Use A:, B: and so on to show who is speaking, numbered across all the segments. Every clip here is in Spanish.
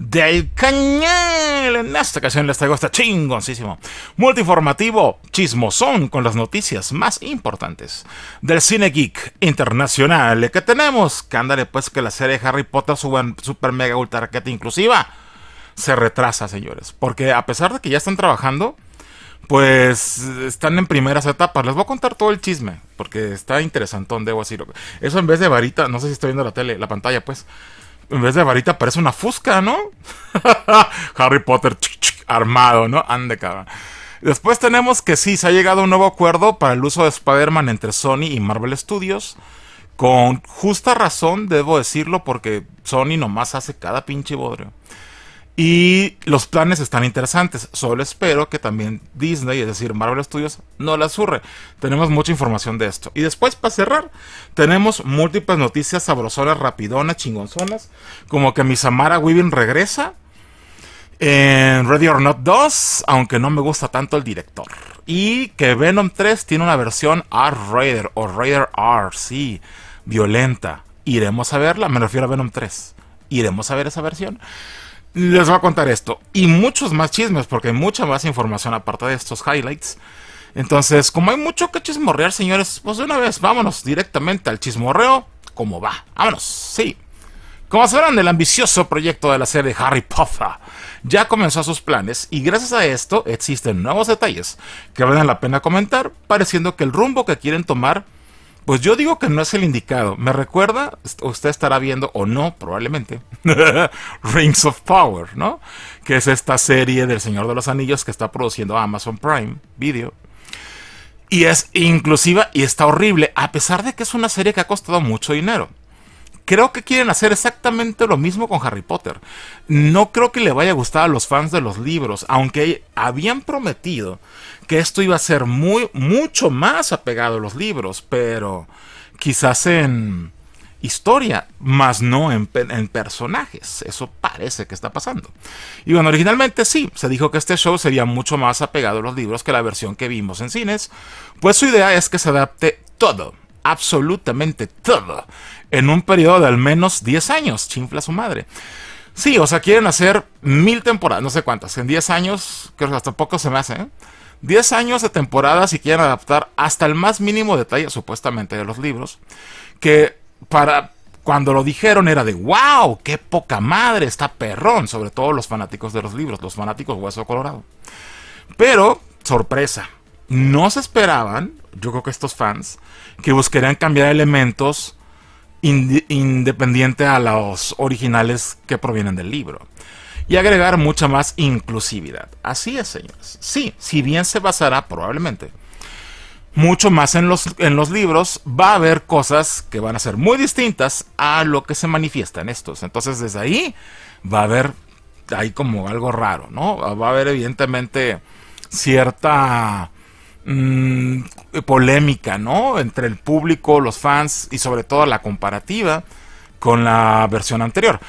A: del Cañel. En esta ocasión les traigo este chingoncísimo multiformativo chismosón con las noticias más importantes del cine geek internacional que tenemos. Que pues que la serie Harry Potter super mega ultra inclusiva se retrasa, señores. Porque a pesar de que ya están trabajando, pues están en primeras etapas. Les voy a contar todo el chisme, porque está interesantón, debo decirlo. Eso en vez de varita, no sé si estoy viendo la tele, la pantalla, pues en vez de varita parece una fusca, ¿no? Harry Potter armado, ¿no? Ande, cabrón. Después tenemos que sí, se ha llegado a un nuevo acuerdo para el uso de Spider-Man entre Sony y Marvel Studios. Con justa razón, debo decirlo, porque Sony nomás hace cada pinche bodrio. Y los planes están interesantes. Solo espero que también Disney, es decir, Marvel Studios, no la surre. Tenemos mucha información de esto. Y después, para cerrar, tenemos múltiples noticias sabrosonas, rapidonas, chingonzonas. Como que mi Samara Weaving regresa en Ready or Not 2, aunque no me gusta tanto el director. Y que Venom 3 tiene una versión R-Raider o Raider R, sí, violenta. Iremos a verla, me refiero a Venom 3. Iremos a ver esa versión les voy a contar esto y muchos más chismes porque hay mucha más información aparte de estos highlights. Entonces, como hay mucho que chismorrear, señores, pues de una vez vámonos directamente al chismorreo. ¿Cómo va? Vámonos, sí. Como sabrán, el ambicioso proyecto de la serie Harry Potter ya comenzó sus planes y gracias a esto existen nuevos detalles que valen la pena comentar, pareciendo que el rumbo que quieren tomar pues yo digo que no es el indicado. Me recuerda, usted estará viendo o no, probablemente, Rings of Power, ¿no? Que es esta serie del Señor de los Anillos que está produciendo Amazon Prime Video. Y es inclusiva y está horrible, a pesar de que es una serie que ha costado mucho dinero creo que quieren hacer exactamente lo mismo con Harry Potter. No creo que le vaya a gustar a los fans de los libros, aunque habían prometido que esto iba a ser muy, mucho más apegado a los libros, pero quizás en historia, más no en, en, personajes. Eso parece que está pasando. Y bueno, originalmente sí, se dijo que este show sería mucho más apegado a los libros que la versión que vimos en cines, pues su idea es que se adapte todo absolutamente todo en un periodo de al menos 10 años. Chinfla su madre. Sí, o sea, quieren hacer mil temporadas, no sé cuántas, en 10 años, creo que hasta poco se me hace, 10 ¿eh? años de temporadas y quieren adaptar hasta el más mínimo detalle, supuestamente, de los libros, que para cuando lo dijeron era de wow, qué poca madre, está perrón, sobre todo los fanáticos de los libros, los fanáticos hueso colorado. Pero, sorpresa, no se esperaban yo creo que estos fans, que buscarían cambiar elementos independiente a los originales que provienen del libro. Y agregar mucha más inclusividad. Así es, señores. Sí, si bien se basará probablemente mucho más en los, en los libros, va a haber cosas que van a ser muy distintas a lo que se manifiesta en estos. Entonces desde ahí va a haber hay como algo raro, ¿no? Va a haber evidentemente cierta Mm, polémica, ¿no? Entre el público, los fans y sobre todo la comparativa con la versión anterior.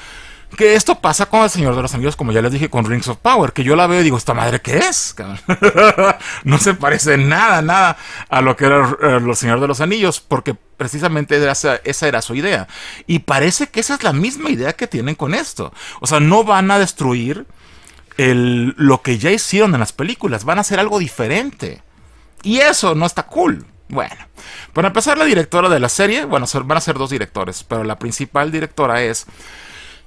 A: Que esto pasa con El Señor de los Anillos, como ya les dije, con Rings of Power, que yo la veo y digo, ¿esta madre qué es? no se parece nada, nada a lo que era El eh, Señor de los Anillos, porque precisamente esa, era su idea. Y parece que esa es la misma idea que tienen con esto. O sea, no van a destruir lo que ya hicieron en las películas, van a hacer algo diferente. Y eso no está cool. Bueno, para empezar, la directora de la serie, bueno, van a ser dos directores, pero la principal directora es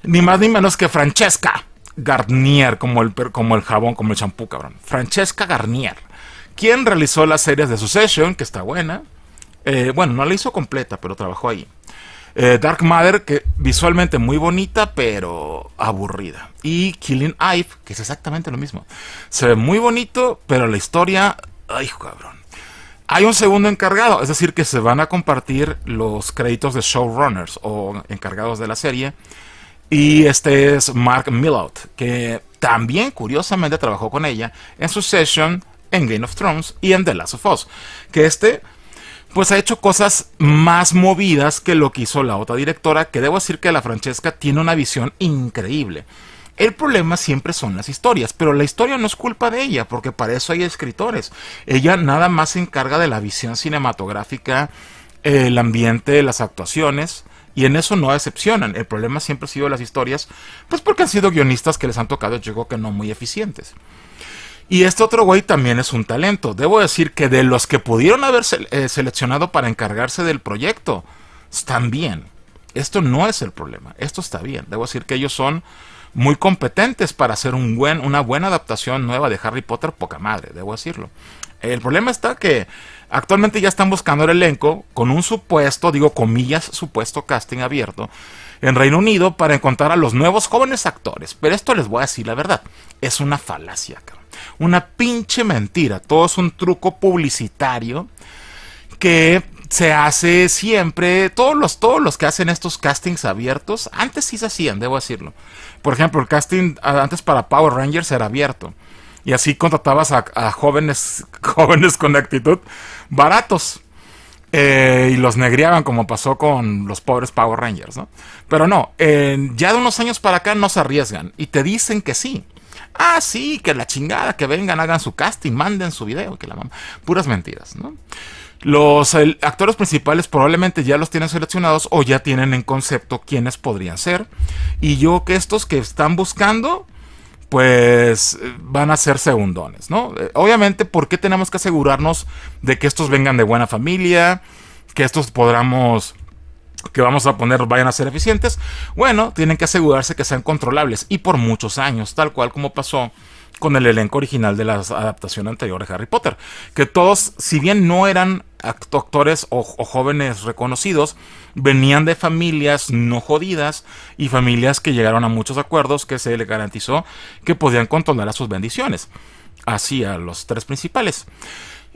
A: ni más ni menos que Francesca Garnier, como el, como el jabón, como el champú, cabrón. Francesca Garnier, quien realizó las series de Succession, que está buena. Eh, bueno, no la hizo completa, pero trabajó ahí. Eh, Dark Matter, que visualmente muy bonita, pero aburrida. Y Killing Eve, que es exactamente lo mismo. Se ve muy bonito, pero la historia Ay, cabrón. Hay un segundo encargado, es decir, que se van a compartir los créditos de showrunners o encargados de la serie. Y este es Mark Millot, que también curiosamente trabajó con ella en su session en Game of Thrones y en The Last of Us. Que este, pues ha hecho cosas más movidas que lo que hizo la otra directora, que debo decir que la Francesca tiene una visión increíble. El problema siempre son las historias, pero la historia no es culpa de ella, porque para eso hay escritores. Ella nada más se encarga de la visión cinematográfica, el ambiente, las actuaciones. Y en eso no decepcionan. El problema siempre ha sido las historias, pues porque han sido guionistas que les han tocado, yo creo que no muy eficientes. Y este otro güey también es un talento. Debo decir que de los que pudieron haberse eh, seleccionado para encargarse del proyecto, están bien. Esto no es el problema. Esto está bien. Debo decir que ellos son muy competentes para hacer una buena adaptación nueva de Harry Potter, poca madre, debo decirlo. El problema está que actualmente ya están buscando el elenco con un supuesto, digo comillas, supuesto casting abierto en Reino Unido para encontrar a los nuevos jóvenes actores. Pero esto les voy a decir la verdad, es una falacia, una pinche mentira, todo es un truco publicitario que se hace siempre, todos los, todos los que hacen estos castings abiertos, antes sí se hacían, debo decirlo. Por ejemplo, el casting antes para Power Rangers era abierto. Y así contratabas a, jóvenes, jóvenes con actitud baratos. Eh, y los negriaban como pasó con los pobres Power Rangers, ¿no? Pero no, ya de unos años para acá no se arriesgan y te dicen que sí. Ah, sí, que la chingada, que vengan, hagan su casting, manden su video, que la mamá. Puras mentiras, ¿no? Los actores principales probablemente ya los tienen seleccionados o ya tienen en concepto quiénes podrían ser. Y yo que estos que están buscando, pues van a ser segundones, ¿no? Eh, obviamente, ¿por qué tenemos que asegurarnos de que estos vengan de buena familia? Que estos podamos que vamos a poner vayan a ser eficientes, bueno, tienen que asegurarse que sean controlables y por muchos años, tal cual como pasó con el elenco original de la adaptación anterior de Harry Potter, que todos, si bien no eran actores o, jóvenes reconocidos, venían de familias no jodidas y familias que llegaron a muchos acuerdos que se les garantizó que podían controlar a sus bendiciones, así a los tres principales.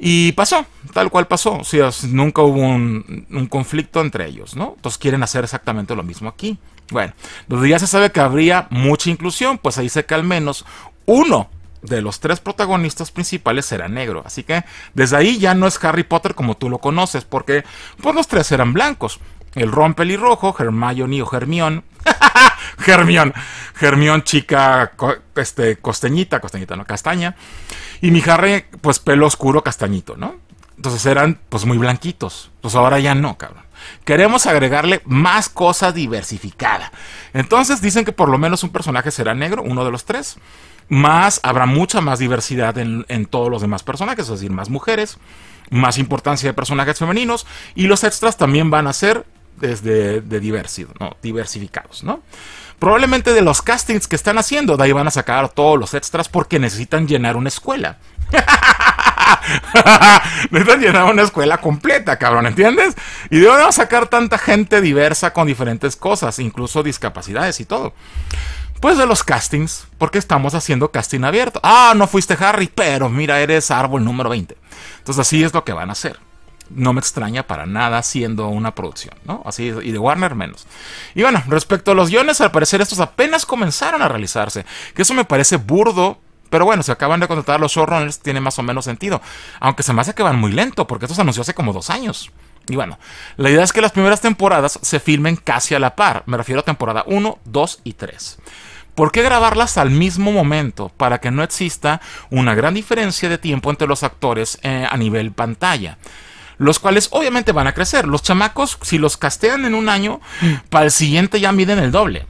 A: Y pasó, tal cual pasó, o sea, nunca hubo un, conflicto entre ellos, ¿no? Entonces quieren hacer exactamente lo mismo aquí. Bueno, donde ya se sabe que habría mucha inclusión, pues ahí sé que al menos uno de los tres protagonistas principales será negro. Así que desde ahí ya no es Harry Potter como tú lo conoces, porque pues los tres eran blancos. El Ron rojo, Hermione o Germión... Germión... Germión chica este, costeñita, costeñita, ¿no? Castaña. Y mi Harry, pues pelo oscuro castañito, ¿no? Entonces eran pues muy blanquitos. Pues ahora ya no, cabrón. Queremos agregarle más cosa diversificada. Entonces dicen que por lo menos un personaje será negro, uno de los tres más habrá mucha más diversidad en, todos los demás personajes, es decir, más mujeres, más importancia de personajes femeninos y los extras también van a ser desde de ¿no? diversificados, ¿no? Probablemente de los castings que están haciendo, de ahí van a sacar todos los extras porque necesitan llenar una escuela. necesitan llenar una escuela completa, cabrón, ¿entiendes? Y de van a sacar tanta gente diversa con diferentes cosas, incluso discapacidades y todo. Pues de los castings, porque estamos haciendo casting abierto. Ah, no fuiste Harry, pero mira, eres árbol número 20. Entonces así es lo que van a hacer. No me extraña para nada siendo una producción, ¿no? Así y de Warner menos. Y bueno, respecto a los guiones, al parecer estos apenas comenzaron a realizarse, que eso me parece burdo, pero bueno, se acaban de contratar los showrunners, tiene más o menos sentido. Aunque se me hace que van muy lento, porque esto se anunció hace como dos años. Y bueno, la idea es que las primeras temporadas se filmen casi a la par. Me refiero a temporada 1, 2 y 3. ¿Por qué grabarlas al mismo momento para que no exista una gran diferencia de tiempo entre los actores eh, a nivel pantalla? los cuales obviamente van a crecer. Los chamacos, si los castean en un año, mm. para el siguiente ya miden el doble.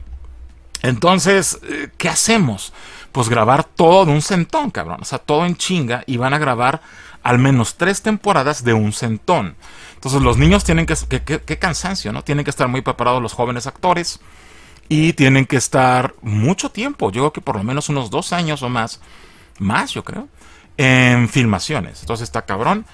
A: Entonces, eh, ¿qué hacemos? Pues grabar todo de un centón, cabrón. O sea, todo en chinga y van a grabar al menos tres temporadas de un centón. Entonces, los niños tienen que... Qué cansancio, ¿no? Tienen que estar muy preparados los jóvenes actores y tienen que estar mucho tiempo, yo creo que por lo menos unos dos años o más, más yo creo, en filmaciones. Entonces está cabrón.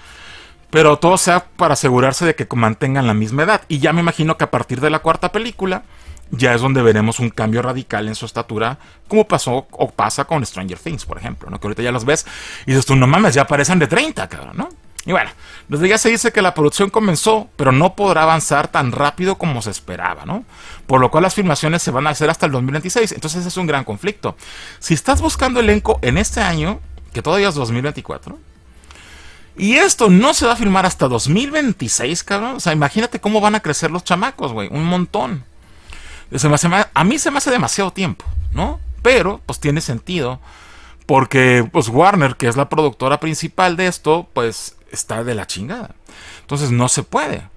A: Pero todo sea para asegurarse de que mantengan la misma edad. Y ya me imagino que a partir de la cuarta película ya es donde veremos un cambio radical en su estatura, como pasó o pasa con Stranger Things, por ejemplo, ¿no? Que ahorita ya los ves y dices tú, no mames, ya parecen de 30, cabrón, ¿no? Y bueno, desde ya se dice que la producción comenzó, pero no podrá avanzar tan rápido como se esperaba, ¿no? Por lo cual las filmaciones se van a hacer hasta el 2026, entonces ese es un gran conflicto. Si estás buscando elenco en este año, que todavía es 2024, y esto no se va a filmar hasta 2026, cabrón, o sea, imagínate cómo van a crecer los chamacos, güey, un montón. a mí se me hace demasiado tiempo, ¿no? Pero, pues tiene sentido. Porque pues Warner, que es la productora principal de esto, pues está de la chingada. Entonces no se puede.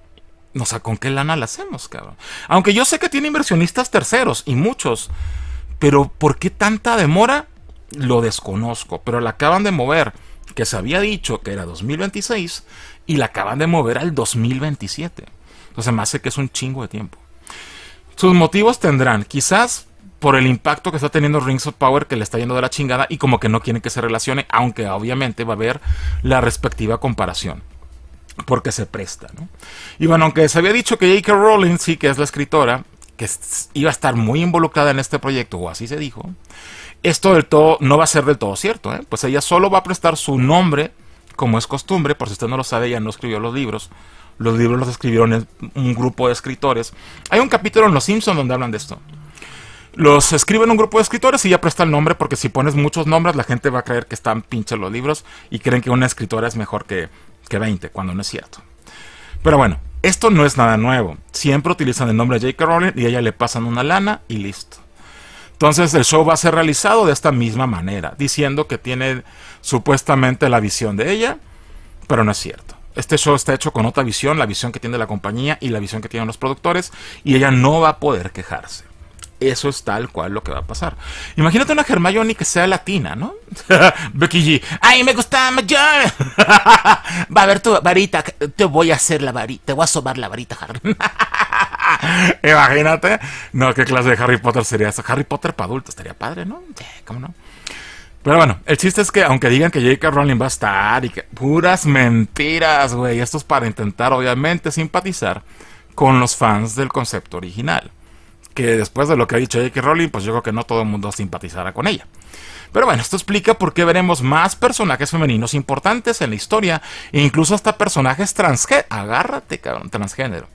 A: no sea, ¿con qué lana la hacemos, cabrón? Aunque yo sé que tiene inversionistas terceros y muchos, pero ¿por qué tanta demora? Lo desconozco, pero la acaban de mover, que se había dicho que era 2026, y la acaban de mover al 2027. Entonces me hace que es un chingo de tiempo. Sus motivos tendrán, quizás por el impacto que está teniendo Rings of Power, que le está yendo de la chingada y como que no quieren que se relacione, aunque obviamente va a haber la respectiva comparación. Porque se presta, ¿no? Y bueno, aunque se había dicho que J.K. Rowling, sí, que es la escritora, que iba a estar muy involucrada en este proyecto, o así se dijo, esto del todo no va a ser del todo cierto, ¿eh? Pues ella solo va a prestar su nombre, como es costumbre, por si usted no lo sabe, ella no escribió los libros, los libros los escribieron un grupo de escritores. Hay un capítulo en Los Simpsons donde hablan de esto. Los escriben un grupo de escritores y ya presta el nombre porque si pones muchos nombres la gente va a creer que están pinches los libros y creen que una escritora es mejor que, que 20, cuando no es cierto. Pero bueno, esto no es nada nuevo. Siempre utilizan el nombre de J.K. Rowling y a ella le pasan una lana y listo. Entonces el show va a ser realizado de esta misma manera, diciendo que tiene supuestamente la visión de ella, pero no es cierto. Este show está hecho con otra visión, la visión que tiene la compañía y la visión que tienen los productores, y ella no va a poder quejarse. Eso es tal cual lo que va a pasar. Imagínate una Hermione que sea latina, ¿no? Becky G. ¡Ay, me gusta va a ver tu varita. Te voy a hacer la varita. Te voy a asomar la varita, Harry. Imagínate. No, qué clase de Harry Potter sería eso. Harry Potter para adultos. Estaría padre, ¿no? Eh, ¿Cómo no? Pero bueno, el chiste es que aunque digan que J.K. Rowling va a estar y que puras mentiras, güey. Esto es para intentar, obviamente, simpatizar con los fans del concepto original que después de lo que ha dicho J.K. Rowling, pues yo creo que no todo el mundo simpatizará con ella. Pero bueno, esto explica por qué veremos más personajes femeninos importantes en la historia, e incluso hasta personajes transgénero. Agárrate, cabrón, transgénero.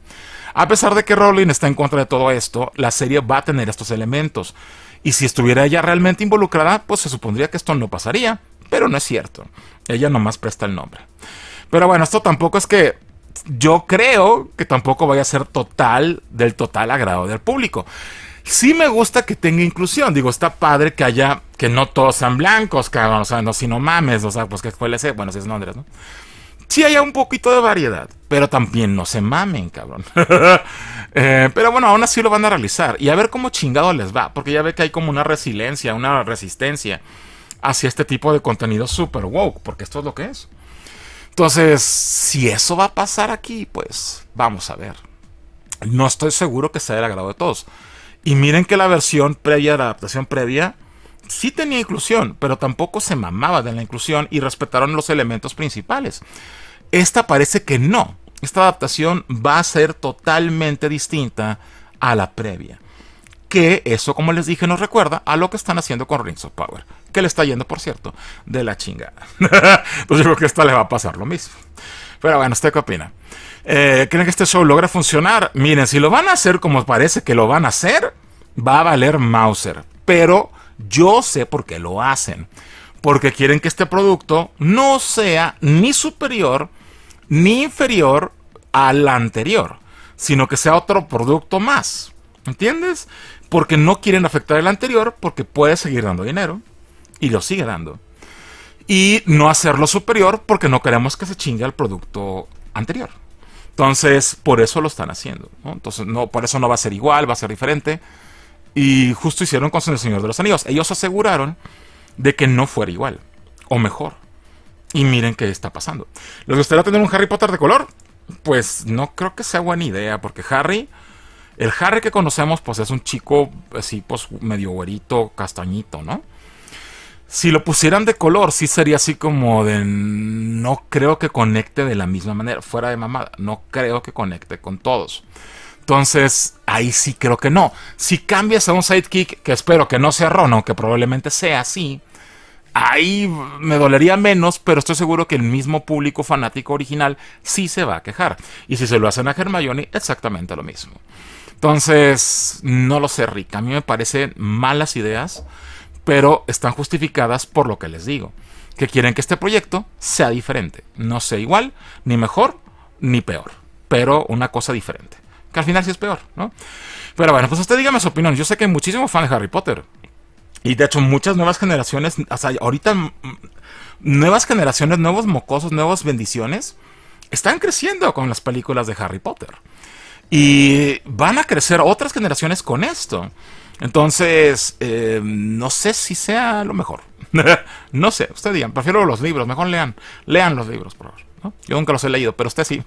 A: A pesar de que Rowling está en contra de todo esto, la serie va a tener estos elementos. Y si estuviera ella realmente involucrada, pues se supondría que esto no pasaría. Pero no es cierto. Ella nomás presta el nombre. Pero bueno, esto tampoco es que yo creo que tampoco vaya a ser total, del total agrado del público. Sí me gusta que tenga inclusión, digo, está padre que haya, que no todos sean blancos, cabrón, o sea, no, si no mames, o sea, pues que escuela es, bueno, si es Londres, ¿no? Sí haya un poquito de variedad, pero también no se mamen, cabrón. Eh, pero bueno, aún así lo van a realizar y a ver cómo chingado les va, porque ya ve que hay como una resiliencia, una resistencia hacia este tipo de contenido super woke, porque esto es lo que es. Entonces, si eso va a pasar aquí, pues vamos a ver. No estoy seguro que sea del agrado de todos. Y miren que la versión previa, la adaptación previa, sí tenía inclusión, pero tampoco se mamaba de la inclusión y respetaron los elementos principales. Esta parece que no. Esta adaptación va a ser totalmente distinta a la previa que eso, como les dije, nos recuerda a lo que están haciendo con Rings of Power, que le está yendo, por cierto, de la chingada. Entonces pues yo creo que esta le va a pasar lo mismo. Pero bueno, ¿usted qué opina? Eh, ¿Creen que este show logra funcionar? Miren, si lo van a hacer como parece que lo van a hacer, va a valer Mauser. Pero yo sé por qué lo hacen. Porque quieren que este producto no sea ni superior ni inferior al anterior, sino que sea otro producto más. ¿Entiendes? Porque no quieren afectar el anterior, porque puede seguir dando dinero. Y lo sigue dando. Y no hacerlo superior, porque no queremos que se chingue al producto anterior. Entonces, por eso lo están haciendo. Entonces, no, por eso no va a ser igual, va a ser diferente. Y justo hicieron con el Señor de los Anillos. Ellos aseguraron de que no fuera igual. O mejor. Y miren qué está pasando. ¿Les gustaría tener un Harry Potter de color? Pues no creo que sea buena idea, porque Harry el Harry que conocemos, pues es un chico así, pues medio güerito, castañito, ¿no? Si lo pusieran de color, sí sería así como de. No creo que conecte de la misma manera, fuera de mamada. No creo que conecte con todos. Entonces, ahí sí creo que no. Si cambias a un sidekick, que espero que no sea Ron, aunque probablemente sea así, ahí me dolería menos, pero estoy seguro que el mismo público fanático original sí se va a quejar. Y si se lo hacen a Hermione, exactamente lo mismo. Entonces, no lo sé, Rick. A mí me parecen malas ideas, pero están justificadas por lo que les digo. Que quieren que este proyecto sea diferente. No sea igual, ni mejor, ni peor. Pero una cosa diferente. Que al final sí es peor, ¿no? Pero bueno, pues usted dígame su opinión. Yo sé que hay muchísimos fans de Harry Potter. Y de hecho, muchas nuevas generaciones, hasta ahorita, nuevas generaciones, nuevos mocosos, nuevas bendiciones, están creciendo con las películas de Harry Potter. Y van a crecer otras generaciones con esto. Entonces, eh, no sé si sea lo mejor. no sé, usted diga. prefiero los libros, mejor lean, lean los libros, por favor. Yo nunca los he leído, pero usted sí.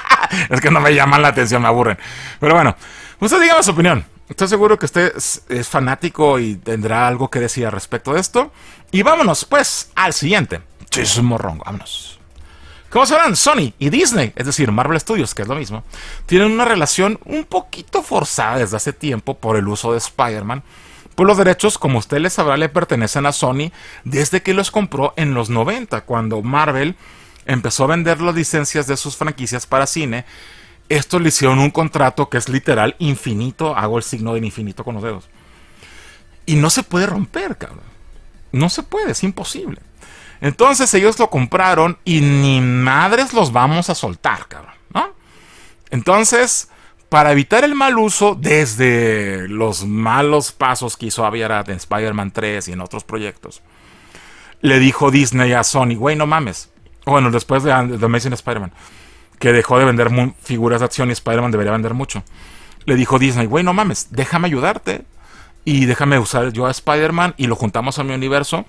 A: es que no me llaman la atención, me aburren. Pero bueno, usted dígame su opinión. Estoy seguro que usted es, fanático y tendrá algo que decir al respecto de esto. Y vámonos pues al siguiente. Chismorrongo, vámonos. ¿Cómo llaman? Sony y Disney, es decir, Marvel Studios, que es lo mismo, tienen una relación un poquito forzada desde hace tiempo por el uso de Spider-Man. Pues los derechos, como usted les sabrá, le pertenecen a Sony desde que los compró en los 90, cuando Marvel empezó a vender las licencias de sus franquicias para cine. Esto le hicieron un contrato que es literal infinito, hago el signo del infinito con los dedos. Y no se puede romper, cabrón. No se puede, es imposible. Entonces ellos lo compraron y ni madres los vamos a soltar, cabrón, ¿no? Entonces, para evitar el mal uso, desde los malos pasos que hizo Aviarat en Spider-Man 3 y en otros proyectos, le dijo Disney a Sony, güey, no mames. Bueno, después de The Amazing Spider-Man, que dejó de vender figuras de acción y Spider-Man debería vender mucho. Le dijo Disney, güey, no mames, déjame ayudarte y déjame usar yo a Spider-Man y lo juntamos a mi universo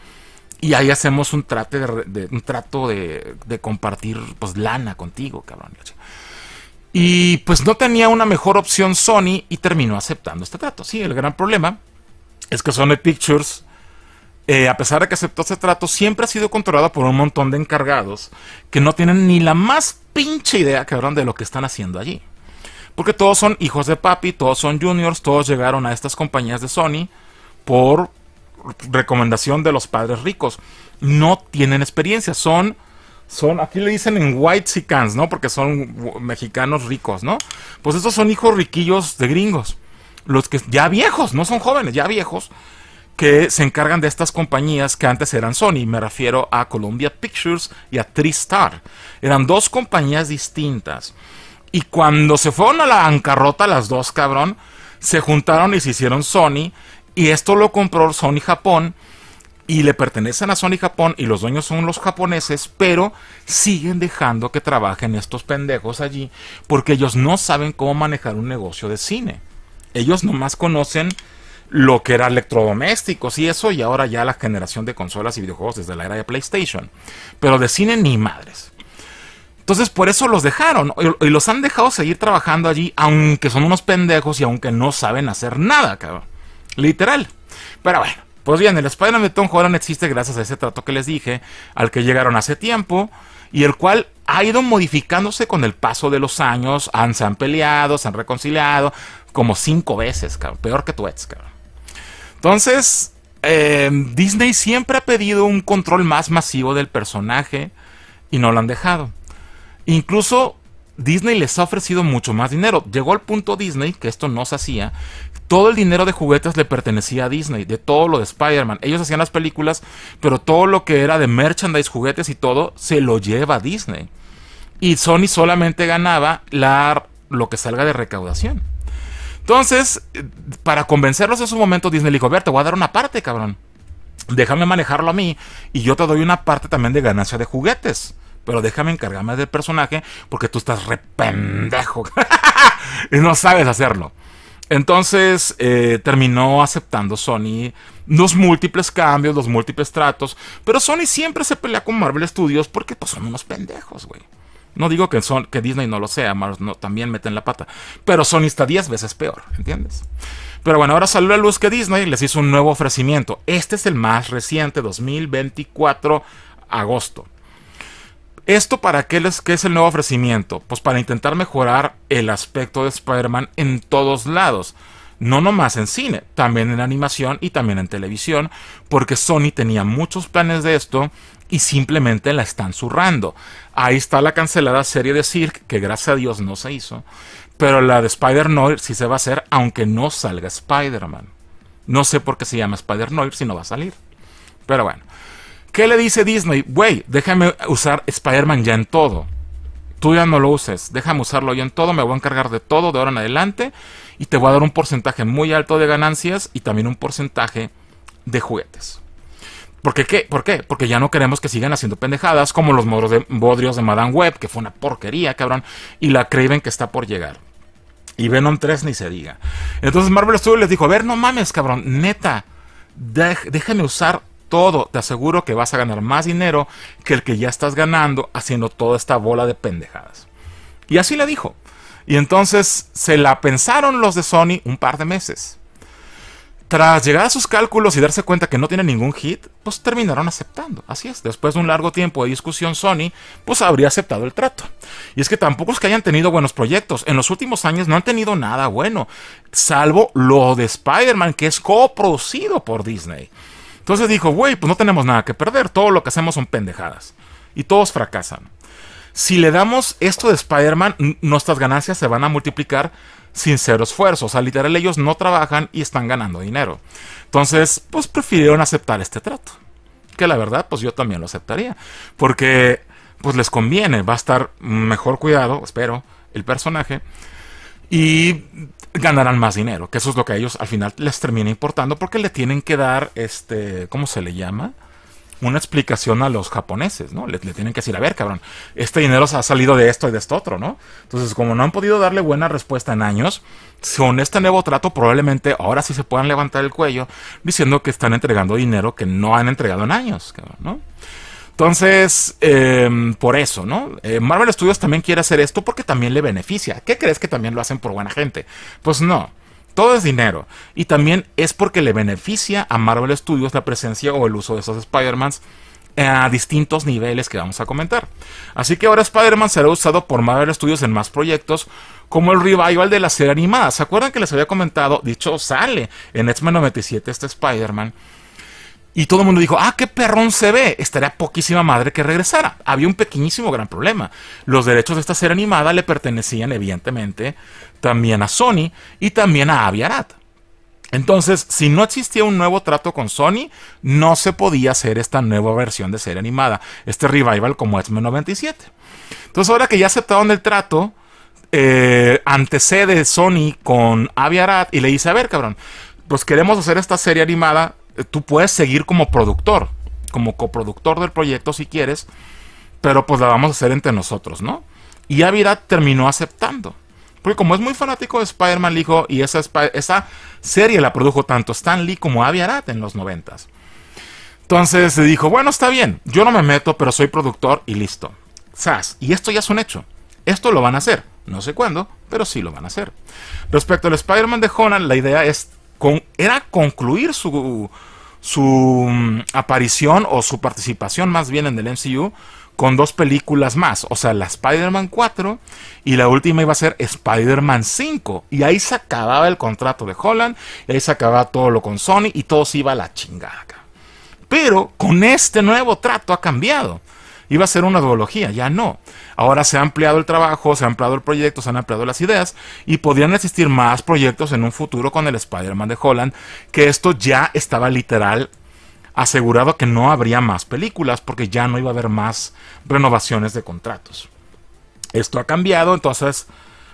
A: y ahí hacemos un, de, trato de, compartir pues, lana contigo, cabrón. Y pues no tenía una mejor opción Sony y terminó aceptando este trato. Sí, el gran problema es que Sony Pictures, eh, a pesar de que aceptó este trato, siempre ha sido controlada por un montón de encargados que no tienen ni la más pinche idea, cabrón, de lo que están haciendo allí. Porque todos son hijos de papi, todos son juniors, todos llegaron a estas compañías de Sony por recomendación de los padres ricos. No tienen experiencia, son, son, aquí le dicen en white sicans, ¿no? Porque son mexicanos ricos, ¿no? Pues estos son hijos riquillos de gringos, los que ya viejos, no son jóvenes, ya viejos, que se encargan de estas compañías que antes eran Sony, me refiero a Columbia Pictures y a TriStar. Eran dos compañías distintas. Y cuando se fueron a la bancarrota las dos, cabrón, se juntaron y se hicieron Sony y esto lo compró Sony Japón y le pertenecen a Sony Japón y los dueños son los japoneses, pero siguen dejando que trabajen estos pendejos allí porque ellos no saben cómo manejar un negocio de cine. Ellos nomás conocen lo que era electrodomésticos y eso, y ahora ya la generación de consolas y videojuegos desde la era de PlayStation. Pero de cine ni madres. Entonces por eso los dejaron y los han dejado seguir trabajando allí, aunque son unos pendejos y aunque no saben hacer nada, cabrón. Literal. Pero bueno, pues bien, el Spider-Man de Tom Holland existe gracias a ese trato que les dije, al que llegaron hace tiempo y el cual ha ido modificándose con el paso de los años. Han, se han peleado, se han reconciliado como cinco veces, cabrón. Peor que tu ex, cabrón. Entonces, eh, Disney siempre ha pedido un control más masivo del personaje y no lo han dejado. Incluso Disney les ha ofrecido mucho más dinero. Llegó al punto Disney, que esto no se hacía, todo el dinero de juguetes le pertenecía a Disney, de todo lo de Spider-Man. Ellos hacían las películas, pero todo lo que era de merchandise, juguetes y todo, se lo lleva a Disney. Y Sony solamente ganaba la, lo que salga de recaudación. Entonces, para convencerlos en su momento, Disney le dijo, ver, te voy a dar una parte, cabrón. Déjame manejarlo a mí y yo te doy una parte también de ganancia de juguetes. Pero déjame encargarme del personaje porque tú estás re pendejo y no sabes hacerlo. Entonces eh, terminó aceptando Sony los múltiples cambios, los múltiples tratos, pero Sony siempre se pelea con Marvel Studios porque pues, son unos pendejos, güey. No digo que, son, que Disney no lo sea, más no, también meten la pata, pero Sony está 10 veces peor, ¿entiendes? Pero bueno, ahora salió la luz que Disney les hizo un nuevo ofrecimiento. Este es el más reciente, 2024, agosto. ¿Esto para qué, es qué es el nuevo ofrecimiento? Pues para intentar mejorar el aspecto de Spider-Man en todos lados. No nomás en cine, también en animación y también en televisión, porque Sony tenía muchos planes de esto y simplemente la están zurrando. Ahí está la cancelada serie de Cirque, que gracias a Dios no se hizo, pero la de Spider-Noir sí se va a hacer, aunque no salga Spider-Man. No sé por qué se llama Spider-Noir si no va a salir. Pero bueno, ¿Qué le dice Disney? Güey, déjame usar Spider-Man ya en todo. Tú ya no lo uses, déjame usarlo yo en todo, me voy a encargar de todo de ahora en adelante y te voy a dar un porcentaje muy alto de ganancias y también un porcentaje de juguetes. ¿Por qué, ¿Por qué? Porque ya no queremos que sigan haciendo pendejadas como los modos de, bodrios de Madame Web, que fue una porquería, cabrón, y la Craven que está por llegar. Y Venom 3 ni se diga. Entonces Marvel Studios les dijo, a ver, no mames, cabrón, neta, déjame usar todo, te aseguro que vas a ganar más dinero que el que ya estás ganando haciendo toda esta bola de pendejadas. Y así le dijo. Y entonces se la pensaron los de Sony un par de meses. Tras llegar a sus cálculos y darse cuenta que no tiene ningún hit, pues terminaron aceptando. Así es, después de un largo tiempo de discusión, Sony pues habría aceptado el trato. Y es que tampoco es que hayan tenido buenos proyectos. En los últimos años no han tenido nada bueno, salvo lo de Spider-Man, que es coproducido por Disney. Entonces dijo, güey, pues no tenemos nada que perder, todo lo que hacemos son pendejadas. Y todos fracasan. Si le damos esto de Spider-Man, nuestras ganancias se van a multiplicar sin cero esfuerzo. O sea, literal ellos no trabajan y están ganando dinero. Entonces, pues prefirieron aceptar este trato. Que la verdad, pues yo también lo aceptaría. Porque, pues les conviene, va a estar mejor cuidado, espero, el personaje y ganarán más dinero, que eso es lo que a ellos al final les termina importando porque le tienen que dar, este, ¿cómo se le llama? Una explicación a los japoneses, ¿no? Le, tienen que decir, a ver, cabrón, este dinero ha salido de esto y de esto otro, ¿no? Entonces, como no han podido darle buena respuesta en años, con este nuevo trato probablemente ahora sí se puedan levantar el cuello diciendo que están entregando dinero que no han entregado en años, cabrón, ¿no? Entonces, em, por eso, ¿no? Eh, Marvel Studios también quiere hacer esto porque también le beneficia. ¿Qué crees que también lo hacen por buena gente? Pues no. Todo es dinero. Y también es porque le beneficia a Marvel Studios la presencia o el uso de esos Spider-Mans eh, a distintos niveles que vamos a comentar. Así que ahora Spider-Man será usado por Marvel Studios en más proyectos, como el revival de la serie animada. ¿Se acuerdan que les había comentado? Dicho, sale en X-Men 97 este Spider-Man y todo el mundo dijo, ah, qué perrón se ve. Estaría poquísima madre que regresara. Había un pequeñísimo gran problema. Los derechos de esta serie animada le pertenecían, evidentemente, también a Sony y también a Aviarat Entonces, si no existía un nuevo trato con Sony, no se podía hacer esta nueva versión de serie animada, este revival como X-Men 97. Entonces, ahora que ya aceptaron el trato, eh, antecede Sony con Aviarat y le dice, a ver, cabrón, pues queremos hacer esta serie animada tú puedes seguir como productor, como coproductor del proyecto si quieres, pero pues la vamos a hacer entre nosotros, ¿no? Y Aviarat terminó aceptando. Porque como es muy fanático de Spider-Man, dijo, y esa, serie la produjo tanto Stan Lee como Aviarat en los noventas. Entonces se dijo, bueno, está bien, yo no me meto, pero soy productor y listo. Sas, y esto ya es un hecho. Esto lo van a hacer. No sé cuándo, pero sí lo van a hacer. Respecto al Spider-Man de jonan la idea es era concluir su, su mm, aparición o su participación más bien en el MCU con dos películas más, o sea, la Spider-Man 4 y la última iba a ser Spider-Man 5. Y ahí se acababa el contrato de Holland, y ahí se acababa todo lo con Sony y todo se iba a la chingada. Pero con este nuevo trato ha cambiado iba a ser una duología, ya no. Ahora se ha ampliado el trabajo, se ha ampliado el proyecto, se han ampliado las ideas y podrían existir más proyectos en un futuro con el Spider-Man de Holland, que esto ya estaba literal asegurado que no habría más películas porque ya no iba a haber más renovaciones de contratos. Esto ha cambiado, entonces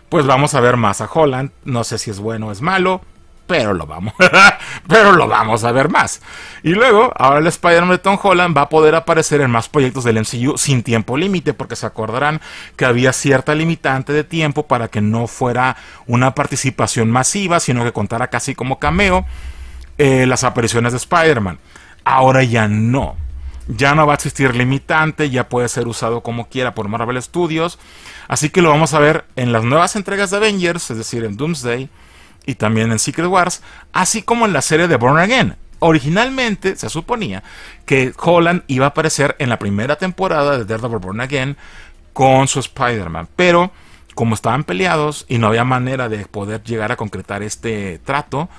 A: pues vamos a ver más a Holland, no sé si es bueno o es malo, pero lo vamos, pero lo vamos a ver más. Y luego, ahora el Spider-Man de Tom Holland va a poder aparecer en más proyectos del MCU sin tiempo límite, porque se acordarán que había cierta limitante de tiempo para que no fuera una participación masiva, sino que contara casi como cameo eh, las apariciones de Spider-Man. Ahora ya no. Ya no va a existir limitante, ya puede ser usado como quiera por Marvel Studios. Así que lo vamos a ver en las nuevas entregas de Avengers, es decir, en Doomsday y también en Secret Wars, así como en la serie de Born Again. Originalmente se suponía que Holland iba a aparecer en la primera temporada de Daredevil Born Again con su Spider-Man, pero como estaban peleados y no había manera de poder llegar a concretar este trato,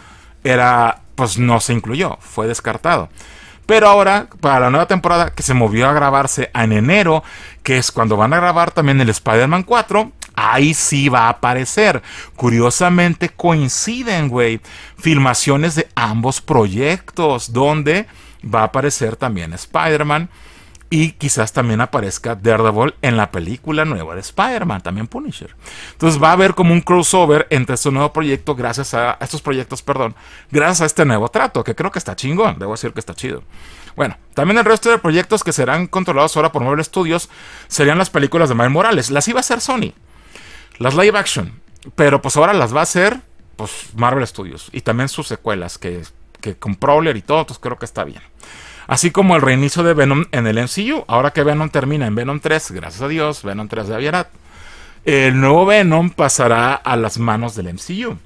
A: era pues no se incluyó, fue descartado. Pero ahora, para la nueva temporada que se movió a grabarse en enero, que es cuando van a grabar también el Spider-Man 4, ahí sí va a aparecer. Curiosamente coinciden, güey, filmaciones de ambos proyectos, donde va a aparecer también Spider-Man y quizás también aparezca Daredevil en la película nueva de Spider-Man, también Punisher. Entonces va a haber como un crossover entre estos nuevo proyecto, gracias a, estos proyectos, perdón, gracias a este nuevo trato, que creo que está chingón, debo decir que está chido. Bueno, también el resto de proyectos que serán controlados ahora por Marvel Studios serían las películas de Miles Morales. Las iba a hacer Sony. Las live action. Pero pues ahora las va a hacer pues, Marvel Studios. Y también sus secuelas, que, que con Prowler y todo, pues creo que está bien. Así como el reinicio de Venom en el MCU. Ahora que Venom termina en Venom 3, gracias a Dios, Venom 3 de Aviarat. El nuevo Venom pasará a las manos del MCU.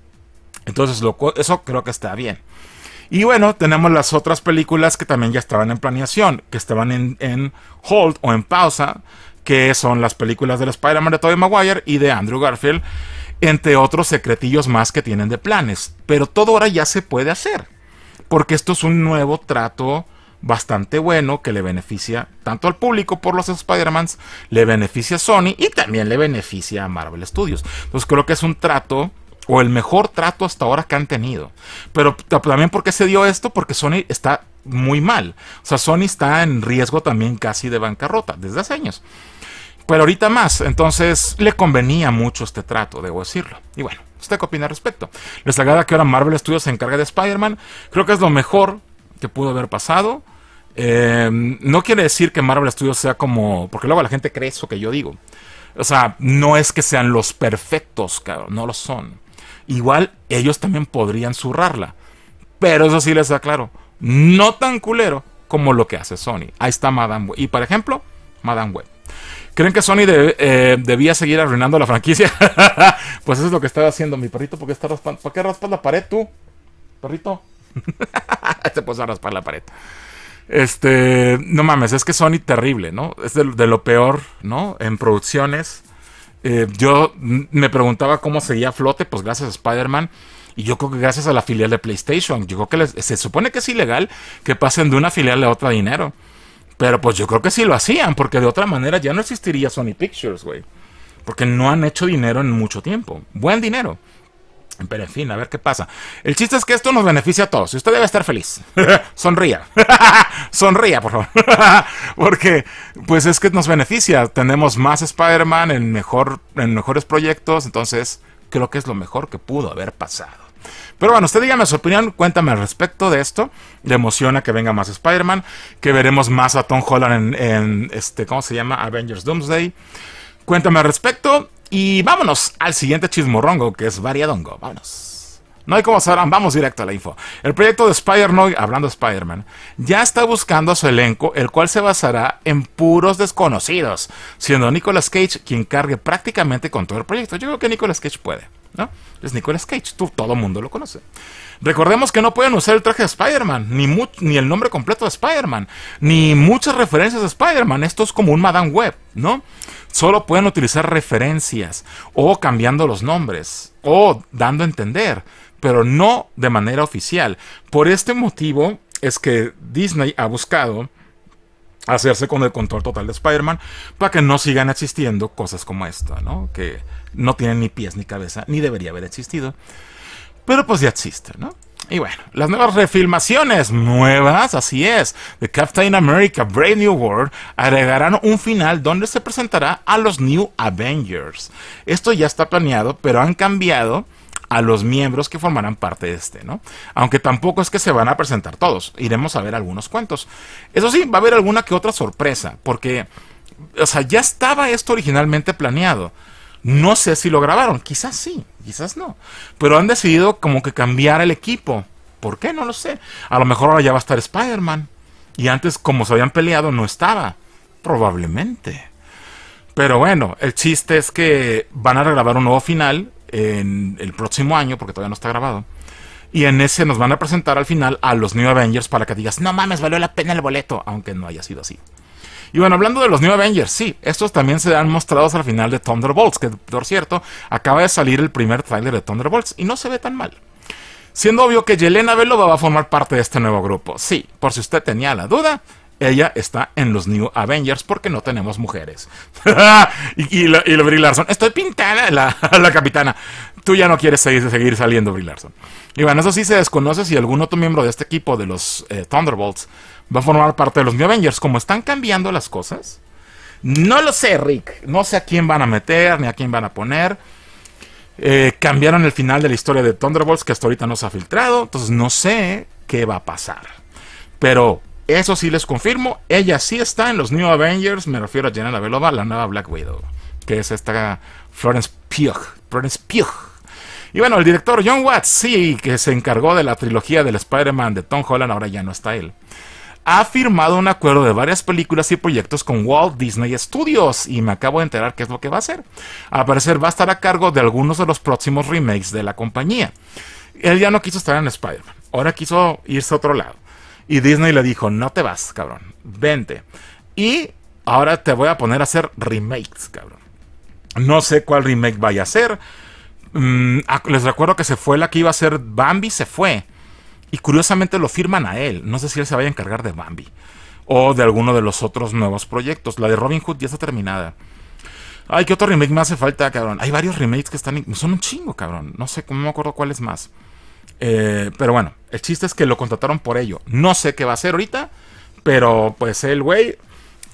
A: Entonces, eso creo que está bien. Y bueno, tenemos las otras películas que también ya estaban en planeación, que estaban en, en hold o en pausa, que son las películas del Spider-Man de Tobey Maguire y de Andrew Garfield, entre otros secretillos más que tienen de planes. Pero todo ahora ya se puede hacer, porque esto es un nuevo trato bastante bueno que le beneficia tanto al público por los Spider-Mans, le beneficia a Sony y también le beneficia a Marvel Studios. Entonces creo que es un trato o el mejor trato hasta ahora que han tenido. Pero también porque se dio esto, porque Sony está muy mal. O sea, Sony está en riesgo también casi de bancarrota desde hace años pero ahorita más, entonces le convenía mucho este trato, debo decirlo. Y bueno, ¿usted qué opina al respecto? ¿Les agrada que ahora Marvel Studios se encargue de Spider-Man? Creo que es lo mejor que pudo haber pasado. Em, no quiere decir que Marvel Studios sea como. Porque luego la gente cree eso que yo digo. O sea, no es que sean los perfectos, cabrón, no lo son. Igual ellos también podrían zurrarla. Pero eso sí les claro. no tan culero como lo que hace Sony. Ahí está Madame Web. Y por ejemplo, Madame Web. ¿Creen que Sony eh, debía seguir arruinando la franquicia? pues eso es lo que estaba haciendo mi perrito. ¿Por está raspando? ¿Para qué raspas la pared tú, perrito? Se puso a raspar la pared. Este, no mames, es que Sony terrible, ¿no? Es de, lo peor, ¿no? En producciones. Eh, yo me preguntaba cómo seguía flote, pues gracias a Spider-Man. Y yo creo que gracias a la filial de PlayStation. Yo creo que se supone que es ilegal que pasen de una filial a otra dinero. Pero pues yo creo que sí lo hacían, porque de otra manera ya no existiría Sony Pictures, güey. Porque no han hecho dinero en mucho tiempo. Buen dinero. Pero en fin, a ver qué pasa. El chiste es que esto nos beneficia a todos. Y usted debe estar feliz. Sonría. Sonría, por favor. Porque, pues es que nos beneficia. Tenemos más Spider-Man en, mejor, en mejores proyectos. Entonces, creo que es lo mejor que pudo haber pasado. Pero bueno, usted dígame su opinión, cuéntame al respecto de esto. Le emociona que venga más Spider-Man, que veremos más a Tom Holland en, este, ¿cómo se llama? Avengers Doomsday. Cuéntame al respecto y vámonos al siguiente chismorrongo que es Variadongo. Vámonos. No hay como sabrán, vamos directo a la info. El proyecto de spider Noy, hablando de Spider-Man, ya está buscando a su elenco, el cual se basará en puros desconocidos, siendo Nicolas Cage quien cargue prácticamente con todo el proyecto. Yo creo que Nicolas Cage puede. Es Nicolas Cage, todo el mundo lo conoce. Recordemos que no pueden usar el traje de Spider-Man, ni, el nombre completo de Spider-Man, ni muchas referencias de Spider-Man. Esto es como un Madame Web, ¿no? Solo pueden utilizar referencias o cambiando los nombres o dando a entender, pero no de manera oficial. Por este motivo es que Disney ha buscado hacerse con el control total de Spider-Man para que no sigan existiendo cosas como esta, ¿no? Que no tienen ni pies ni cabeza, ni debería haber existido. Pero pues ya existe, ¿no? Y bueno, las nuevas refilmaciones, nuevas, así es, de Captain America Brave New World agregarán un final donde se presentará a los New Avengers. Esto ya está planeado, pero han cambiado a los miembros que formarán parte de este, ¿no? Aunque tampoco es que se van a presentar todos, iremos a ver algunos cuentos. Eso sí, va a haber alguna que otra sorpresa, porque, o sea, ya estaba esto originalmente planeado. No sé si lo grabaron, quizás sí, quizás no. Pero han decidido como que cambiar el equipo. ¿Por qué? No lo sé. A lo mejor ahora ya va a estar Spider-Man. Y antes, como se habían peleado, no estaba. Probablemente. Pero bueno, el chiste es que van a grabar un nuevo final en el próximo año, porque todavía no está grabado. Y en ese nos van a presentar al final a los New Avengers para que digas, no mames, valió la pena el boleto, aunque no haya sido así. Y bueno, hablando de los New Avengers, sí, estos también se han mostrados al final de Thunderbolts, que por cierto, acaba de salir el primer tráiler de Thunderbolts y no se ve tan mal. Siendo obvio que Yelena Belova va a formar parte de este nuevo grupo. Sí, por si usted tenía la duda, ella está en los New Avengers porque no tenemos mujeres. y, y, Brie Larson, estoy pintada, la, la, capitana. Tú ya no quieres seguir, seguir saliendo, Brie Larson. Y bueno, eso sí se desconoce si algún otro miembro de este equipo de los eh, Thunderbolts va a formar parte de los New Avengers. Como están cambiando las cosas, no lo sé, Rick. No sé a quién van a meter ni a quién van a poner. Eh, cambiaron el final de la historia de Thunderbolts que hasta ahorita no se ha filtrado. Entonces no sé qué va a pasar. Pero eso sí les confirmo, ella sí está en los New Avengers, me refiero a Jenna Belova, la nueva Black Widow, que es esta Florence Pugh, Florence Pugh. Y bueno, el director John Watts, sí, que se encargó de la trilogía del Spider-Man de Tom Holland, ahora ya no está él. Ha firmado un acuerdo de varias películas y proyectos con Walt Disney Studios y me acabo de enterar qué es lo que va a hacer. Al parecer va a estar a cargo de algunos de los próximos remakes de la compañía. Él ya no quiso estar en Spider-Man, ahora quiso irse a otro lado. Y Disney le dijo, no te vas, cabrón, vente. Y ahora te voy a poner a hacer remakes, cabrón. No sé cuál remake vaya a ser. Mm, les recuerdo que se fue la que iba a ser Bambi, se fue. Y curiosamente lo firman a él. No sé si él se vaya a encargar de Bambi. O de alguno de los otros nuevos proyectos. La de Robin Hood ya está terminada. Ay, ¿qué otro remake me hace falta, cabrón? Hay varios remakes que están... Son un chingo, cabrón. No sé, no me acuerdo cuál es más. Eh, pero bueno, el chiste es que lo contrataron por ello. No sé qué va a hacer ahorita, pero pues el güey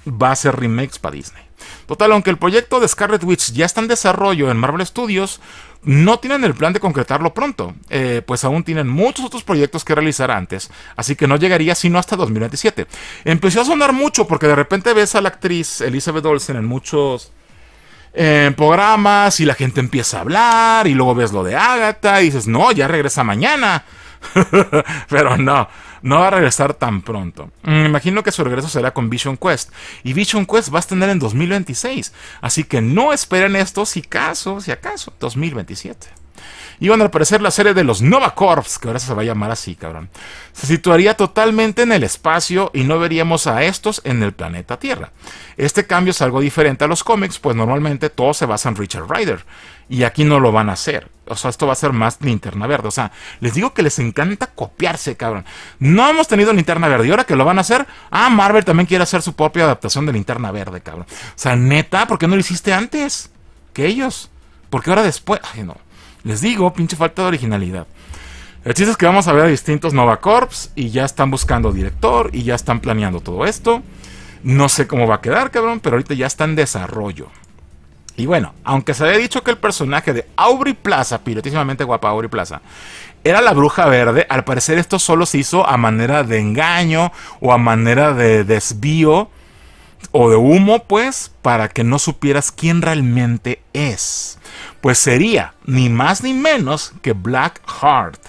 A: va a hacer remakes para Disney. Total, aunque el proyecto de Scarlet Witch ya está en desarrollo en Marvel Studios, no tienen el plan de concretarlo pronto, eh, pues aún tienen muchos otros proyectos que realizar antes, así que no llegaría sino hasta 2027. Empezó a sonar mucho porque de repente ves a la actriz Elizabeth Olsen en muchos en programas y la gente empieza a hablar y luego ves lo de Agatha y dices, no, ya regresa mañana. Pero no, no va a regresar tan pronto. Me mm, imagino que su regreso será con Vision Quest. Y Vision Quest va a tener en 2026. Así que no esperen esto si acaso, si acaso, 2027 iban a aparecer la serie de los Nova Corps, que ahora se va a llamar así, cabrón. Se situaría totalmente en el espacio y no veríamos a estos en el planeta Tierra. Este cambio es algo diferente a los cómics, pues normalmente todo se basa en Richard Ryder. Y aquí no lo van a hacer. O sea, esto va a ser más linterna verde. O sea, les digo que les encanta copiarse, cabrón. No hemos tenido linterna verde. Y ahora que lo van a hacer, ah, Marvel también quiere hacer su propia adaptación de linterna verde, cabrón. O sea, neta, ¿por qué no lo hiciste antes que ellos? Porque ahora después. Ay, no. Les digo, pinche falta de originalidad. El chiste es que vamos a ver a distintos Nova Corps y ya están buscando director y ya están planeando todo esto. No sé cómo va a quedar, cabrón, pero ahorita ya está en desarrollo. Y bueno, aunque se había dicho que el personaje de Aubrey Plaza, pilotísimamente guapa Aubrey Plaza, era la bruja verde, al parecer esto solo se hizo a manera de engaño o a manera de desvío o de humo, pues, para que no supieras quién realmente es pues sería ni más ni menos que Blackheart.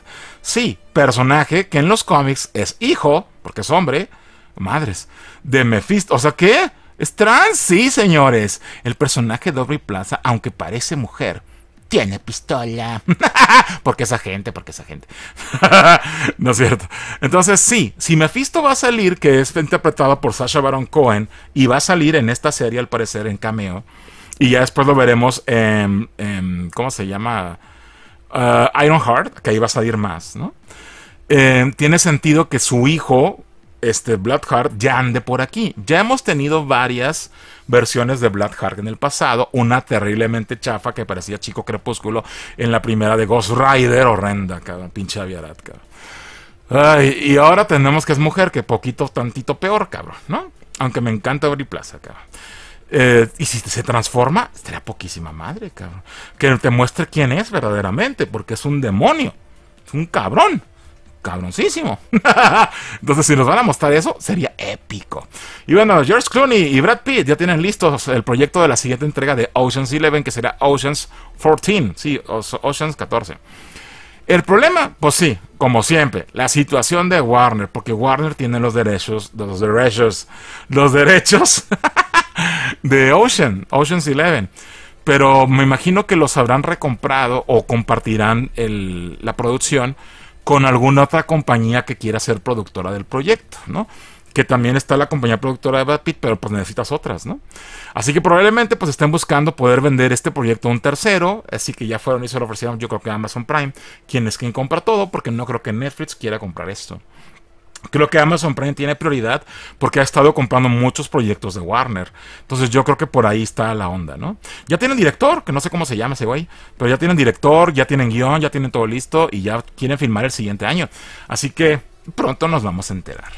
A: Sí, personaje que en los cómics es hijo, porque es hombre, madres, de Mephisto. O sea, ¿qué? ¿Es trans? Sí, señores. El personaje de Aubrey Plaza, aunque parece mujer, tiene pistola. porque esa gente, porque esa gente. no es cierto. Entonces, sí, si Mephisto va a salir, que es interpretado por Sasha Baron Cohen, y va a salir en esta serie, al parecer, en cameo y ya después lo veremos en, ¿cómo se llama? Ironheart. Ah, Iron Heart, que ahí va a salir más, ¿no? Eh, tiene sentido que su hijo, este Bloodheart, ya ande por aquí. Ya hemos tenido varias versiones de Bloodheart en el pasado. Una terriblemente chafa que parecía Chico Crepúsculo en la primera de Ghost Rider, horrenda, cabrón, pinche Aviarat, cabrón. y ahora tenemos que es mujer, que poquito, tantito peor, cabrón, ¿no? Aunque me encanta Oriplaza, Plaza, cabrón. Eh, y si se transforma, Será poquísima madre, cabrón. Que te muestre quién es verdaderamente, porque es un demonio. Es un cabrón. Cabroncísimo. Entonces, si nos van a mostrar eso, sería épico. Y bueno, George Clooney y Brad Pitt ya tienen listos el proyecto de la siguiente entrega de Oceans 11, que será Oceans 14. Sí, Oceans 14. El problema, pues sí, como siempre, la situación de Warner, porque Warner tiene los derechos, los derechos, los derechos de Ocean, Ocean's Eleven. Pero me imagino que los habrán recomprado o compartirán la producción con alguna otra compañía que quiera ser productora del proyecto, ¿no? Que también está la compañía productora de Bad Pitt, pero pues necesitas otras, ¿no? Así que probablemente pues estén buscando poder vender este proyecto a un tercero, así que ya fueron y se lo ofrecieron yo creo que Amazon Prime, quien es quien compra todo, porque no creo que Netflix quiera comprar esto. Creo que Amazon Prime tiene prioridad porque ha estado comprando muchos proyectos de Warner. Entonces yo creo que por ahí está la onda, ¿no? Ya tienen director, que no sé cómo se llama ese güey, pero ya tienen director, ya tienen guión, ya tienen todo listo y ya quieren filmar el siguiente año. Así que pronto nos vamos a enterar.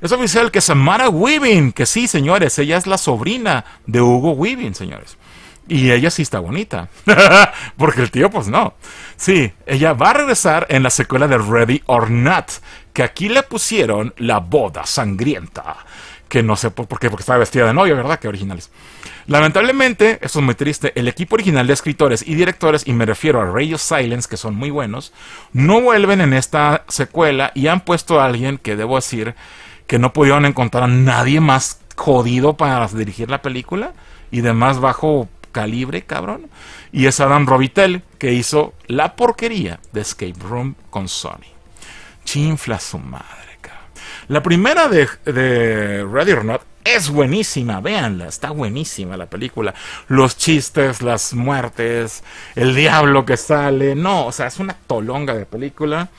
A: Es oficial que Samara Weaving, que sí, señores, ella es la sobrina de Hugo Weaving, señores. Y ella sí está bonita. Porque el tío, pues no. Sí, ella va a regresar en la secuela de Ready or Not. Que aquí le pusieron la boda sangrienta. Que no sé por qué, porque estaba vestida de novia, ¿verdad? Que originales. Lamentablemente, eso es muy triste, el equipo original de escritores y directores, y me refiero a Radio Silence, que son muy buenos, no vuelven en esta secuela y han puesto a alguien que debo decir que no pudieron encontrar a nadie más jodido para dirigir la película y de más bajo calibre, cabrón. Y es Adam Robitel, que hizo la porquería de Escape Room con Sony. Chinfla su madre, cabrón. La primera de, de Ready or Not es buenísima, véanla, está buenísima la película. Los chistes, las muertes, el diablo que sale. No, o sea, es una tolonga de película.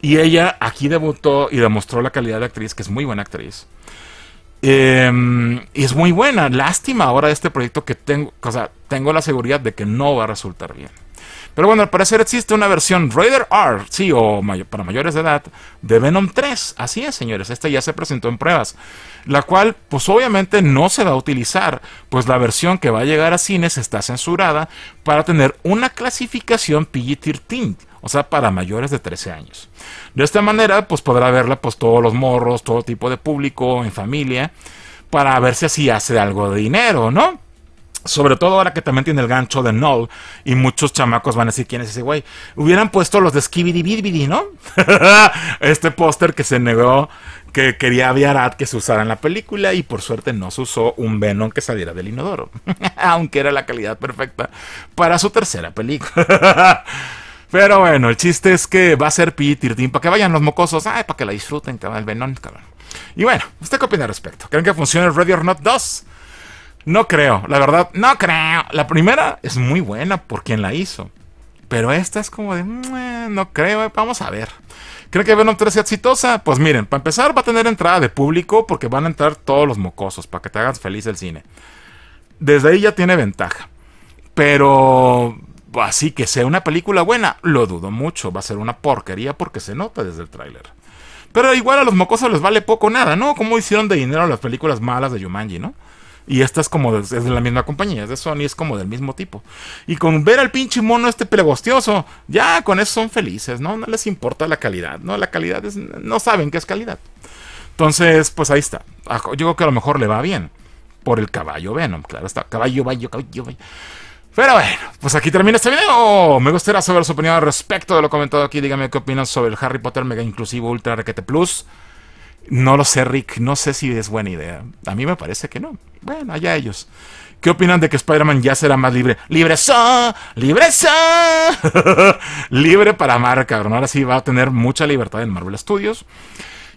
A: Y ella aquí debutó y demostró la calidad de actriz, que es muy buena actriz. Em, y es muy buena. Lástima ahora de este proyecto que tengo, tengo la seguridad de que no va a resultar bien. Pero bueno, al parecer existe una versión Raider R, sí, o para mayores de edad, de Venom 3. Así es, señores, esta ya se presentó en pruebas. La cual, pues obviamente no se va a utilizar, pues la versión que va a llegar a cines está censurada para tener una clasificación PG-13 o sea, para mayores de 13 años. De esta manera, pues podrá verla pues todos los morros, todo tipo de público, en familia, para ver si así hace algo de dinero, ¿no? Sobre todo ahora que también tiene el gancho de Null y muchos chamacos van a decir quién es ese güey. Hubieran puesto los de Skibidi Bidbidi, ¿no? este póster que se negó que quería Viarat que se usara en la película y por suerte no se usó un Venom que saliera del inodoro. Aunque era la calidad perfecta para su tercera película. Pero bueno, el chiste es que va a ser Pitirtín para que vayan los mocosos. Ay, para que la disfruten, cabrón, el venón, cabrón. Y bueno, ¿usted qué opina al respecto? ¿Creen que funcione Ready or Not 2? No creo, la verdad, no creo. La primera es muy buena por quien la hizo. Pero esta es como de, no creo, eh, vamos a ver. ¿Creen que Venom 3 sea exitosa? Pues miren, para empezar va a tener entrada de público porque van a entrar todos los mocosos para que te hagas feliz el cine. Desde ahí ya tiene ventaja. Pero así que sea una película buena, lo dudo mucho. Va a ser una porquería porque se nota desde el tráiler. Pero igual a los mocosos les vale poco nada, ¿no? Como hicieron de dinero las películas malas de Jumanji, ¿no? Y esta es como es de la misma compañía, es de Sony, es como del mismo tipo. Y con ver al pinche mono este plegostioso, ya con eso son felices, ¿no? No les importa la calidad, ¿no? La calidad es. No saben qué es calidad. Entonces, pues ahí está. Ah, yo creo que a lo mejor le va bien. Por el caballo Venom, claro está. Caballo, caballo, caballo. Pero bueno, pues aquí termina este video. Me gustaría saber su opinión al respecto de lo comentado aquí. Dígame qué opinan sobre el Harry Potter Mega Inclusivo Ultra Requete Plus. No lo sé, Rick. No sé si es buena idea. A mí me parece que no. Bueno, allá ellos. ¿Qué opinan de que Spider-Man ya será más libre? ¡Libre son! ¡Libre libre para amar, cabrón. Ahora sí va a tener mucha libertad en Marvel Studios.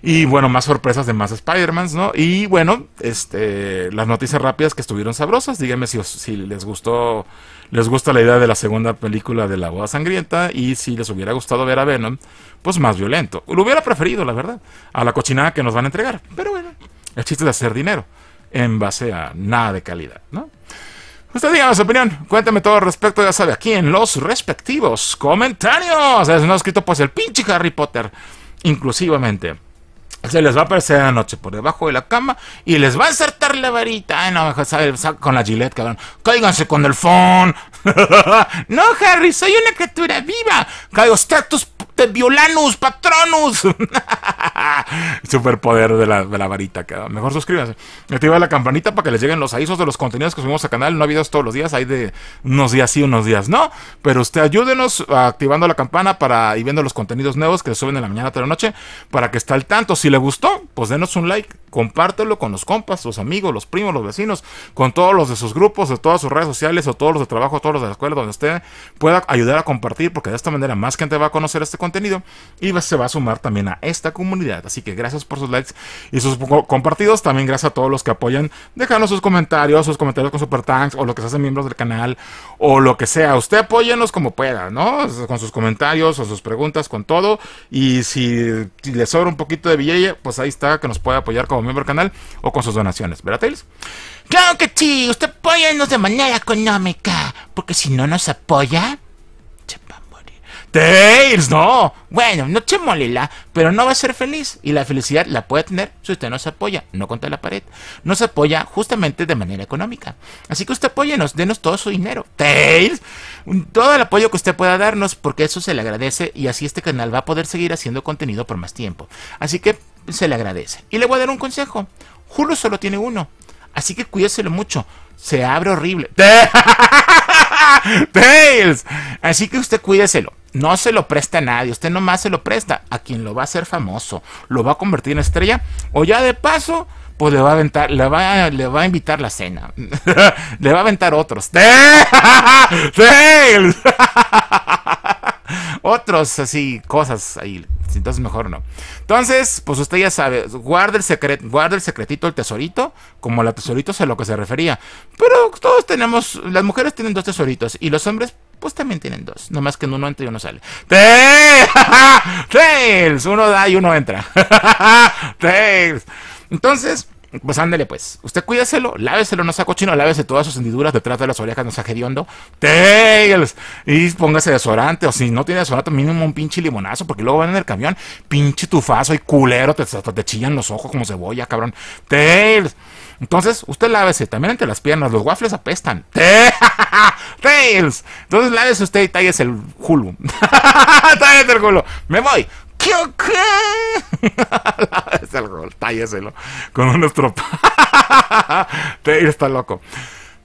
A: Y bueno, más sorpresas de más Spider-Mans, ¿no? Y bueno, este, las noticias rápidas que estuvieron sabrosas. Díganme si, si les gustó, les gusta la idea de la segunda película de La Boda Sangrienta y si les hubiera gustado ver a Venom, pues más violento. Lo hubiera preferido, la verdad, a la cochinada que nos van a entregar. Pero bueno, el chiste es hacer dinero en base a nada de calidad, ¿no? Usted diga su opinión, cuéntame todo al respecto, ya sabe, aquí en los respectivos comentarios. Es no escrito pues el pinche Harry Potter, inclusivamente. Se les va a aparecer anoche por debajo de la cama y les va a insertar la varita. Ay, no, con la gilet, cabrón. Cáiganse con el phone. no, Harry, soy una criatura viva. Caigo, usted Violanus, Patronus. Superpoder de la, de la varita. Mejor suscríbanse. Activa la campanita para que les lleguen los avisos de los contenidos que subimos al canal. No hay videos todos los días, hay de unos días sí, unos días no. Pero usted ayúdenos activando la campana para ir viendo los contenidos nuevos que suben en la mañana, tarde la noche, para que esté al tanto. Si le gustó, pues denos un like, compártelo con los compas, los amigos, los primos, los vecinos, con todos los de sus grupos, de todas sus redes sociales, o todos los de trabajo, todos los de la escuela, donde usted pueda ayudar a compartir, porque de esta manera más gente va a conocer este contenido contenido y se va a sumar también a esta comunidad. Así que gracias por sus likes y sus compartidos. También gracias a todos los que apoyan Déjanos sus comentarios, sus comentarios con super tanks o lo que se hacen miembros del canal o lo que sea. Usted apóyenos como pueda, ¿no? Con sus comentarios o sus preguntas, con todo. Y si, le sobra un poquito de billete, pues ahí está que nos puede apoyar como miembro del canal o con sus donaciones. ¿Verdad, Tails? Claro que sí, usted apóyanos de manera económica, porque si no nos apoya, Tails, no. Bueno, no chemolila, pero no va a ser feliz. Y la felicidad la puede tener si usted nos apoya, no contra la pared. Nos apoya justamente de manera económica. Así que usted apóyenos, denos todo su dinero. Tails, todo el apoyo que usted pueda darnos, porque eso se le agradece y así este canal va a poder seguir haciendo contenido por más tiempo. Así que se le agradece. Y le voy a dar un consejo. Julio solo tiene uno. Así que cuídeselo mucho. Se abre horrible. Tails. Así que usted cuídeselo. No se lo presta a nadie, usted nomás se lo presta a quien lo va a hacer famoso, lo va a convertir en estrella o ya de paso, pues le va a aventar, le va, le va a invitar la cena, le va a aventar otros. otros así, cosas ahí. Entonces mejor no. Entonces, pues usted ya sabe, guarda el, secreto guarda el secretito, el tesorito, como la tesorito es a lo que se refería. Pero todos tenemos, las mujeres tienen dos tesoritos y los hombres pues también tienen dos. Nomás que en uno entra y uno sale. ¡Tails! Uno da y uno entra. ¡Tails! Entonces, pues ándele pues. Usted cuídeselo, láveselo, no sea cochino, lávese todas sus hendiduras detrás de las orejas, no sea hediondo. ¡Tails! Y póngase desorante o si no tiene desorante mínimo un pinche limonazo, porque luego van en el camión, pinche tufazo y culero, te, te chillan los ojos como cebolla, cabrón. ¡Tails! Entonces, usted lávese también entre las piernas, los waffles apestan. Tails. Entonces, lávese usted y talles el hulu. talles el culo. Me voy. ¿Qué? qué? lávese el culo, tálleselo con un estropa. Tails está loco.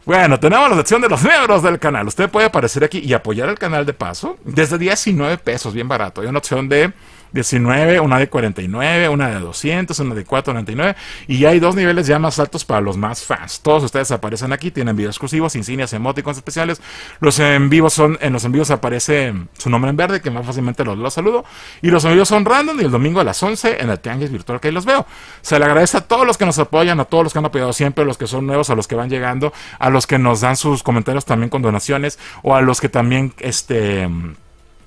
A: Bueno, tenemos la opción de los miembros del canal. Usted puede aparecer aquí y apoyar el canal de paso desde 19 pesos, bien barato. Hay una opción de 19, una de 49, una de 200, una de 499. Y hay dos niveles ya más altos para los más fans. Todos ustedes aparecen aquí, tienen videos exclusivos, insignias, emoticons especiales. Los en vivos son, en los en vivos aparece su nombre en verde, que más fácilmente los, saludo. Y los envíos son random y el domingo a las 11 en el Tianguis Virtual que ahí los veo. Se le agradece a todos los que nos apoyan, a todos los que han apoyado siempre, a los que son nuevos, a los que van llegando, a los que nos dan sus comentarios también con donaciones o a los que también este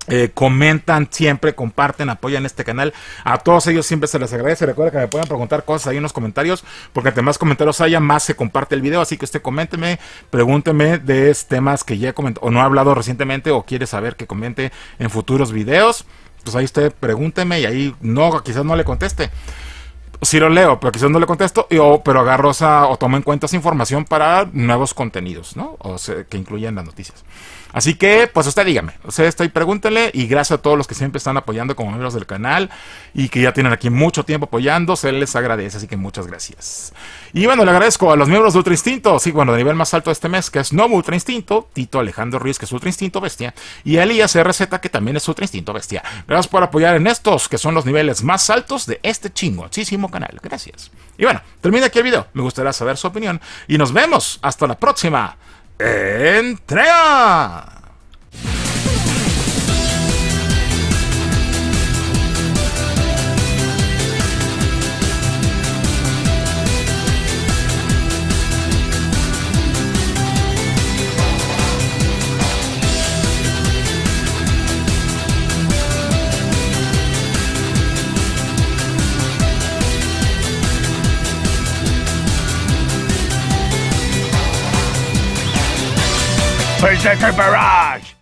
A: eh, comentan siempre, comparten, apoyan este canal. A todos ellos siempre se les agradece. Recuerda que me pueden preguntar cosas ahí en los comentarios, porque entre más comentarios haya, más se comparte el video. Así que usted coménteme, pregúnteme de temas que ya he comentado o no he hablado recientemente o quiere saber que comente en futuros videos. Pues ahí usted pregúnteme y ahí no, quizás no le conteste. Si lo leo, pero quizás no le contesto, pero agarro o tomo en cuenta esa información para nuevos contenidos, ¿no? O sea, que incluyan las noticias. Así que, pues usted dígame, usted y pregúntele y gracias a todos los que siempre están apoyando como miembros del canal y que ya tienen aquí mucho tiempo apoyando, se les agradece, así que muchas gracias. Y bueno, le agradezco a los miembros de Ultra Instinto, sí, bueno, de nivel más alto de este mes, que es Novo Ultra Instinto, Tito Alejandro Ruiz, que es Ultra Instinto Bestia, y Elías RZ, que también es Ultra Instinto Bestia. Gracias por apoyar en estos, que son los niveles más altos de este chingoncísimo canal. Gracias. Y bueno, termina aquí el video, me gustaría saber su opinión y nos vemos hasta la próxima entrega. Surgical Barrage!